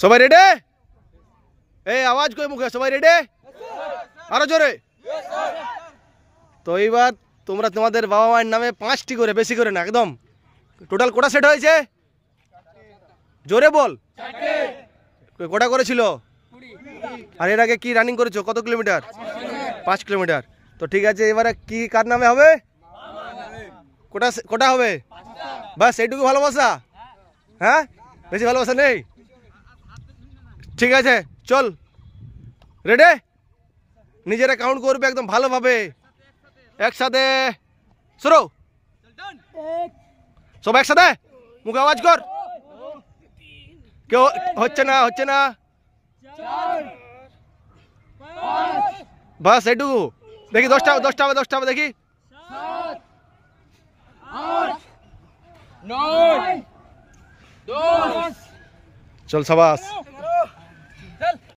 সবাই রেডে এই আওয়াজ কই মুখে সবাই রেডে আরো জোরে তো এইবার তোমরা তোমাদের বাবা মায়ের নামে পাঁচটি করে বেশি করে না একদম টোটাল কটা সেট হয়েছে জোরে বল কটা করেছিল আর এর আগে কি রানিং করেছো কত কিলোমিটার পাঁচ কিলোমিটার তো ঠিক আছে এবারে কি কার নামে হবে কোটা কোটা হবে বাস এইটুকু ভালোবাসা হ্যাঁ বেশি ভালোবাসা নেই ठीक है चल रेडी 니제라 카운트 করबे एकदम ভালো ভাবে একসাথে একসাথে চলো চল ডান সো একসাথে মু গা আওয়াজ কর 1 2 3 4 5 বাস আইটু দেখি 10 টা 10 টা 10 টা দেখি 7 8 9 10 চল সবাস